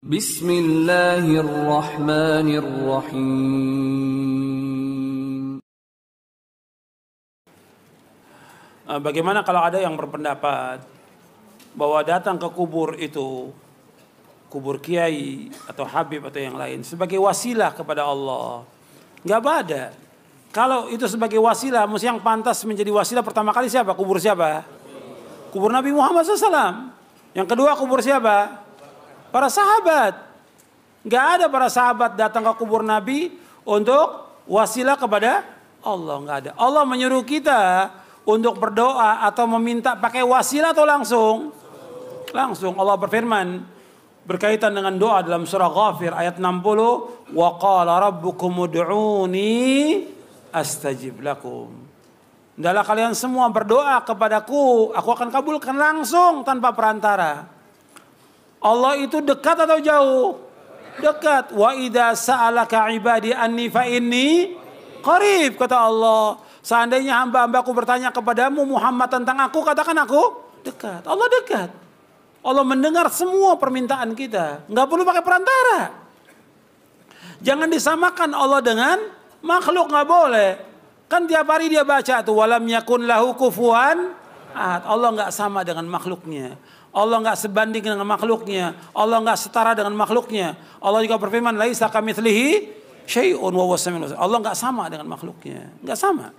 Bismillahirrahmanirrahim. Ah, bagaimana kalau ada yang berpendapat bahwa datang ke kubur itu kubur kiai atau habib atau yang lain sebagai wasilah kepada Allah? Gak ada. Kalau itu sebagai wasilah, mesti yang pantas menjadi wasilah pertama kali siapa? Kubur siapa? Kubur Nabi Muhammad SAW. Yang kedua kubur siapa? Para sahabat. Gak ada para sahabat datang ke kubur Nabi untuk wasilah kepada Allah. Gak ada. Allah menyuruh kita untuk berdoa atau meminta pakai wasilah atau langsung? Langsung. Allah berfirman berkaitan dengan doa dalam surah Ghafir ayat 60, "Wa qala rabbukum ud'uni astajib lakum." Dalam kalian semua berdoa kepadaku, aku akan kabulkan langsung tanpa perantara. Allah itu dekat atau jauh? Dekat. Wa idza sa'alaka ibadi anni fa inni qarib kata Allah. Seandainya hamba-hambaku bertanya kepadamu Muhammad tentang aku, katakan aku dekat. Allah dekat. Allah mendengar semua permintaan kita. Enggak perlu pakai perantara. Jangan disamakan Allah dengan makhluk nggak boleh. Kan tiap hari dia baca tuh walam yakun lahu kufuan Allah nggak sama dengan makhluknya. Allah nggak sebanding dengan makhluknya. Allah nggak setara dengan makhluknya. Allah juga berfirman, laisa kamitslihi syai'un wa Allah nggak sama dengan makhluknya. Nggak sama.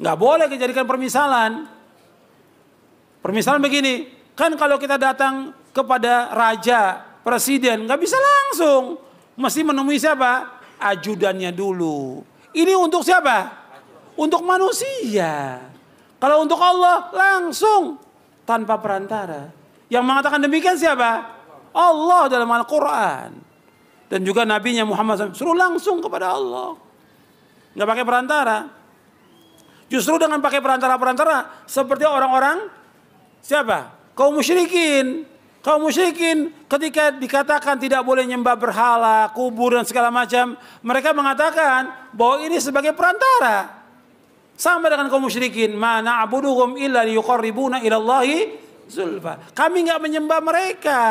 Nggak boleh dijadikan permisalan. Permisalan begini, kan kalau kita datang kepada raja, presiden, nggak bisa langsung. Mesti menemui siapa? Ajudannya dulu. Ini untuk siapa? Untuk manusia. Kalau untuk Allah langsung tanpa perantara. Yang mengatakan demikian siapa? Allah dalam Al-Quran. Dan juga Nabi Muhammad SAW. Suruh langsung kepada Allah. Nggak pakai perantara. Justru dengan pakai perantara-perantara. Seperti orang-orang siapa? Kau musyrikin. kau musyrikin ketika dikatakan tidak boleh nyembah berhala, kubur dan segala macam. Mereka mengatakan bahwa ini sebagai perantara. Sama dengan kaum musyrikin, ma na'buduhum illa liyuqarribuna ila zulfa. Kami nggak menyembah mereka.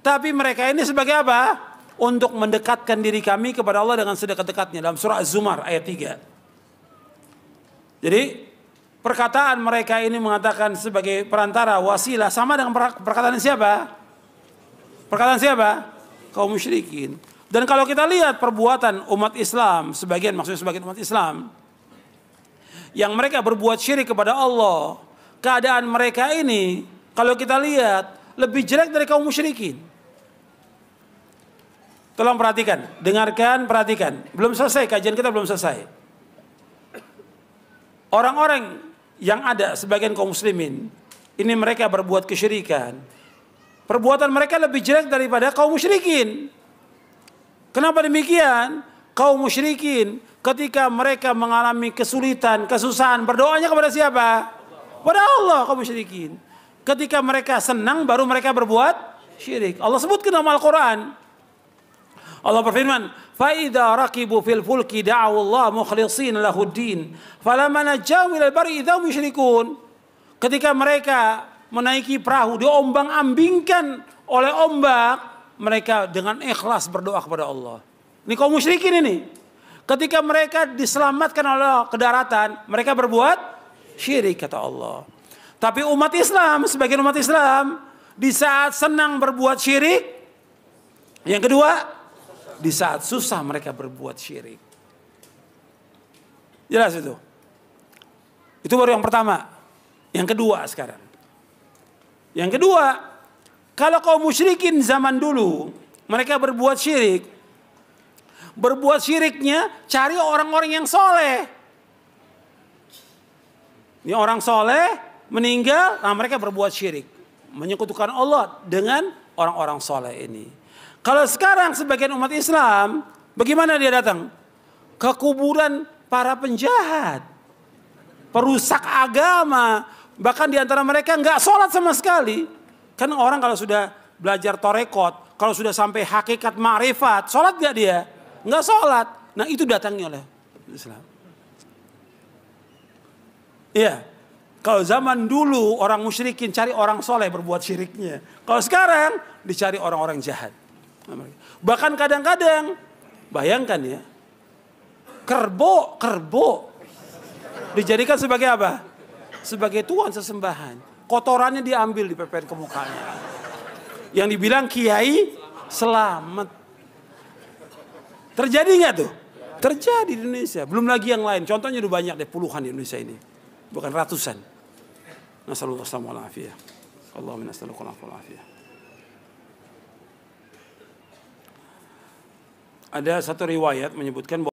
Tapi mereka ini sebagai apa? Untuk mendekatkan diri kami kepada Allah dengan sedekat-dekatnya dalam surah Az-Zumar ayat 3. Jadi perkataan mereka ini mengatakan sebagai perantara wasilah sama dengan perkataan siapa? Perkataan siapa? Kaum musyrikin. Dan kalau kita lihat perbuatan umat Islam, sebagian maksudnya sebagian umat Islam, yang mereka berbuat syirik kepada Allah. Keadaan mereka ini kalau kita lihat lebih jelek dari kaum musyrikin. Tolong perhatikan, dengarkan, perhatikan. Belum selesai kajian kita belum selesai. Orang-orang yang ada sebagian kaum muslimin, ini mereka berbuat kesyirikan. Perbuatan mereka lebih jelek daripada kaum musyrikin. Kenapa demikian? kaum musyrikin ketika mereka mengalami kesulitan, kesusahan, berdoanya kepada siapa? Kepada Allah kaum musyrikin. Ketika mereka senang baru mereka berbuat syirik. Allah sebutkan dalam Al-Qur'an. Allah berfirman, idza raqibu fil fulki da'u Allah mukhlishin lahuddin, falamma najaw ila al bari idza musyrikun." Ketika mereka menaiki perahu diombang-ambingkan oleh ombak, mereka dengan ikhlas berdoa kepada Allah. Ini kaum musyrikin ini. Ketika mereka diselamatkan oleh daratan, mereka berbuat syirik kata Allah. Tapi umat Islam, sebagian umat Islam di saat senang berbuat syirik, yang kedua di saat susah mereka berbuat syirik. Jelas itu. Itu baru yang pertama. Yang kedua sekarang. Yang kedua, kalau kaum musyrikin zaman dulu mereka berbuat syirik, berbuat syiriknya cari orang-orang yang soleh. Ini orang soleh meninggal, nah mereka berbuat syirik. Menyekutukan Allah dengan orang-orang soleh ini. Kalau sekarang sebagian umat Islam, bagaimana dia datang? Ke kuburan para penjahat. Perusak agama. Bahkan diantara mereka nggak sholat sama sekali. Kan orang kalau sudah belajar torekot, kalau sudah sampai hakikat ma'rifat, sholat gak dia? nggak sholat. Nah itu datangnya oleh Islam. Iya. Kalau zaman dulu orang musyrikin cari orang soleh berbuat syiriknya. Kalau sekarang dicari orang-orang jahat. Bahkan kadang-kadang, bayangkan ya, kerbo, kerbo dijadikan sebagai apa? Sebagai tuan sesembahan. Kotorannya diambil di ke mukanya. Yang dibilang kiai selamat. Terjadi nggak tuh? Terjadi di Indonesia. Belum lagi yang lain. Contohnya udah banyak deh puluhan di Indonesia ini. Bukan ratusan. Nasallallahu Allahumma alaihi Ada satu riwayat menyebutkan bahwa